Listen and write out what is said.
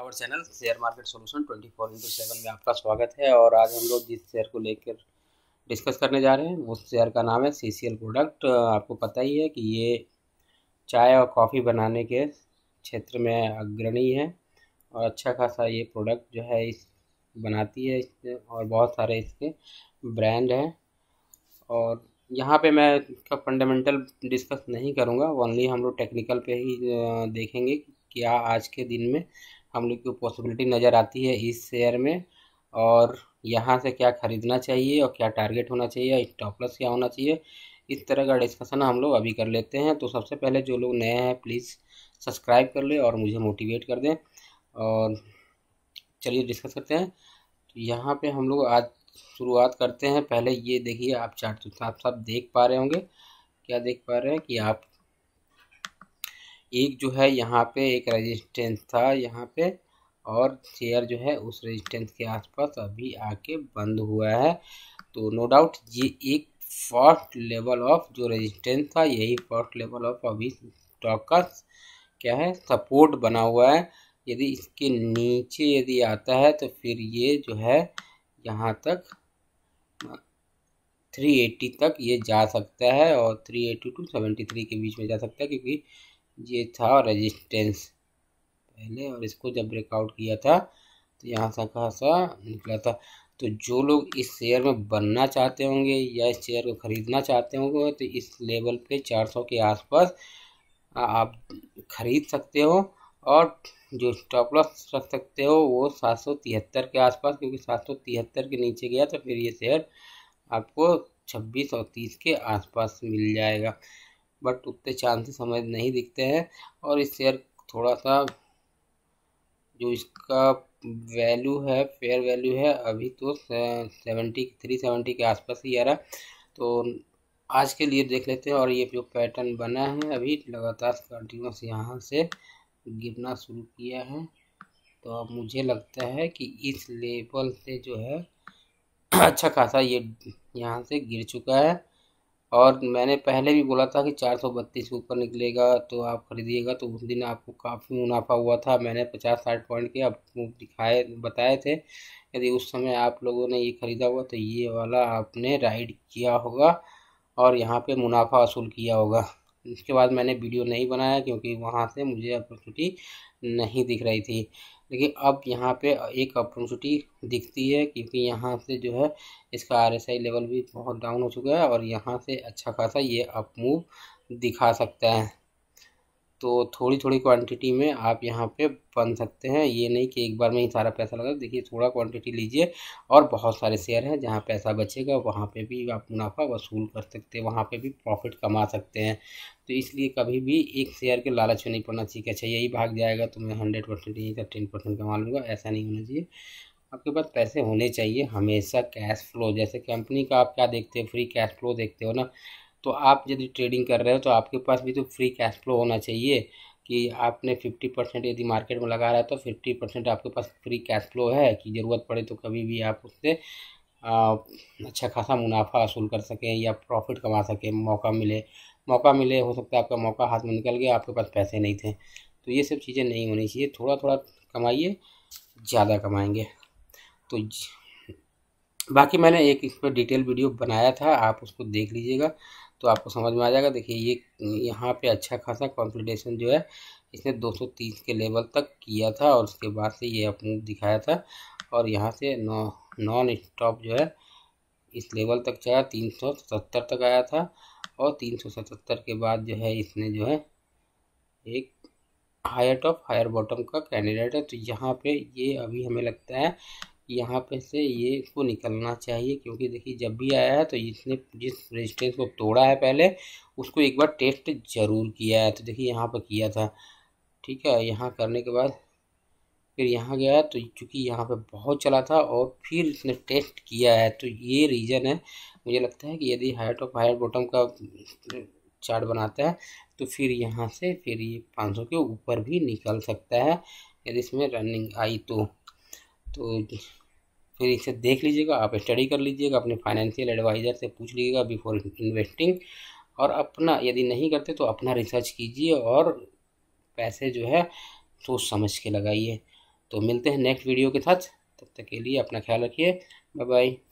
our channel share market solution twenty four into seven में आपका स्वागत है और आज हम लोग जिस शेयर को लेकर डिस्कस करने जा रहे हैं उस शेयर का नाम है सी सी एल प्रोडक्ट आपको पता ही है कि ये चाय और कॉफ़ी बनाने के क्षेत्र में अग्रणी है और अच्छा खासा ये प्रोडक्ट जो है इस बनाती है और बहुत सारे इसके ब्रांड हैं और यहाँ पे मैं इसका फंडामेंटल डिस्कस नहीं करूँगा ओनली हम लोग टेक्निकल पे ही देखेंगे क्या आज के दिन में हम लोग को पॉसिबिलिटी नज़र आती है इस शेयर में और यहाँ से क्या ख़रीदना चाहिए और क्या टारगेट होना चाहिए स्टॉपलस क्या होना चाहिए इस तरह का डिस्कशन हम लोग अभी कर लेते हैं तो सबसे पहले जो लोग नए हैं प्लीज़ सब्सक्राइब कर ले और मुझे मोटिवेट कर दें और चलिए डिस्कस करते हैं तो यहाँ पे हम लोग आज शुरुआत करते हैं पहले ये देखिए आप चार्ट तो आप सब देख पा रहे होंगे क्या देख पा रहे हैं कि आप एक जो है यहाँ पे एक रेजिस्टेंस था यहाँ पे और शेयर जो है उस रेजिस्टेंस के आसपास अभी आके बंद हुआ है तो नो डाउट ये एक फर्स्ट लेवल ऑफ जो रेजिस्टेंस था यही फर्स्ट लेवल ऑफ अभी स्टॉक का क्या है सपोर्ट बना हुआ है यदि इसके नीचे यदि आता है तो फिर ये जो है यहाँ तक 380 तक ये जा सकता है और 380 टू थ्री के बीच में जा सकता है क्योंकि ये था रेजिस्टेंस पहले और इसको जब ब्रेकआउट किया था तो यहाँ सा खासा निकला था तो जो लोग इस शेयर में बनना चाहते होंगे या इस शेयर को ख़रीदना चाहते होंगे तो इस लेवल पे 400 के आसपास आप ख़रीद सकते हो और जो स्टॉप लॉस रख सकते हो वो सात के आसपास क्योंकि सात के नीचे गया तो फिर ये शेयर आपको छब्बीस और तीस के आसपास मिल जाएगा बट उतने से हमें नहीं दिखते हैं और इस शेयर थोड़ा सा जो इसका वैल्यू है फेयर वैल्यू है अभी तो सेवेंटी थ्री सेवेंटी के आसपास ही आ रहा तो आज के लिए देख लेते हैं और ये जो पैटर्न बना है अभी लगातार कंटिन्यूस यहाँ से गिरना शुरू किया है तो अब मुझे लगता है कि इस लेवल से जो है अच्छा खासा ये यहाँ से गिर चुका है और मैंने पहले भी बोला था कि चार सौ बत्तीस के ऊपर निकलेगा तो आप खरीदिएगा तो उस दिन आपको काफ़ी मुनाफा हुआ था मैंने पचास साठ पॉइंट के आपको दिखाए बताए थे यदि उस समय आप लोगों ने ये ख़रीदा हुआ तो ये वाला आपने राइड किया होगा और यहाँ पे मुनाफा वसूल किया होगा उसके बाद मैंने वीडियो नहीं बनाया क्योंकि वहाँ से मुझे अपॉर्चुनिटी नहीं दिख रही थी लेकिन अब यहाँ पे एक अपॉर्चुनिटी दिखती है क्योंकि यहाँ से जो है इसका आरएसआई लेवल भी बहुत डाउन हो चुका है और यहाँ से अच्छा खासा ये अप मूव दिखा सकता है तो थोड़ी थोड़ी क्वांटिटी में आप यहाँ पे बन सकते हैं ये नहीं कि एक बार में ही सारा पैसा लगा देखिए थोड़ा क्वांटिटी लीजिए और बहुत सारे शेयर हैं जहाँ पैसा बचेगा वहाँ पे भी आप मुनाफा वसूल कर सकते हैं वहाँ पे भी प्रॉफिट कमा सकते हैं तो इसलिए कभी भी एक शेयर के लालच में नहीं पड़ना चाहिए कि अच्छा यही भाग जाएगा तो मैं हंड्रेड परसेंट यहीं था टेन परसेंट कमा लूँगा ऐसा नहीं होना चाहिए आपके पास पैसे होने चाहिए हमेशा कैश फ्लो जैसे कंपनी का आप क्या देखते हो फ्री कैश फ्लो देखते हो ना तो आप यदि ट्रेडिंग कर रहे हो तो आपके पास भी तो फ्री कैश फ्लो होना चाहिए कि आपने फिफ्टी परसेंट यदि मार्केट में लगा रहा है तो फिफ्टी परसेंट आपके पास फ्री कैश फ्लो है कि ज़रूरत पड़े तो कभी भी आप उससे अच्छा खासा मुनाफा वसूल कर सकें या प्रॉफिट कमा सकें मौका मिले मौका मिले हो सकता है आपका मौका हाथ में निकल गया आपके पास पैसे नहीं थे तो ये सब चीज़ें नहीं होनी चाहिए थोड़ा थोड़ा कमाइए ज़्यादा कमाएंगे तो बाकी मैंने एक इस पर डिटेल वीडियो बनाया था आप उसको देख लीजिएगा तो आपको समझ में आ जाएगा देखिए ये यहाँ पे अच्छा खासा कॉन्सल्टेशन जो है इसने 230 के लेवल तक किया था और उसके बाद से ये अपने दिखाया था और यहाँ से नॉ नॉन स्टॉप जो है इस लेवल तक चला तीन तक आया था और तीन के बाद जो है इसने जो है एक हायर टॉप हायर बॉटम का कैंडिडेट है तो यहाँ पे ये अभी हमें लगता है यहाँ पे से ये इसको निकलना चाहिए क्योंकि देखिए जब भी आया है तो इसने जिस रेजिस्टेंस को तोड़ा है पहले उसको एक बार टेस्ट ज़रूर किया है तो देखिए यहाँ पर किया था ठीक है यहाँ करने के बाद फिर यहाँ गया तो चूँकि यहाँ पे बहुत चला था और फिर इसने टेस्ट किया है तो ये रीज़न है मुझे लगता है कि यदि हाइट ऑफ हाइट बॉटम का चार्ट बनाता है तो फिर यहाँ से फिर ये पाँच के ऊपर भी निकल सकता है यदि इसमें रनिंग आई तो तो फिर इसे देख लीजिएगा आप स्टडी कर लीजिएगा अपने फाइनेंशियल एडवाइज़र से पूछ लीजिएगा बिफोर इन्वेस्टिंग और अपना यदि नहीं करते तो अपना रिसर्च कीजिए और पैसे जो है सोच समझ के लगाइए तो मिलते हैं नेक्स्ट वीडियो के साथ तब तक के लिए अपना ख्याल रखिए बाय बाय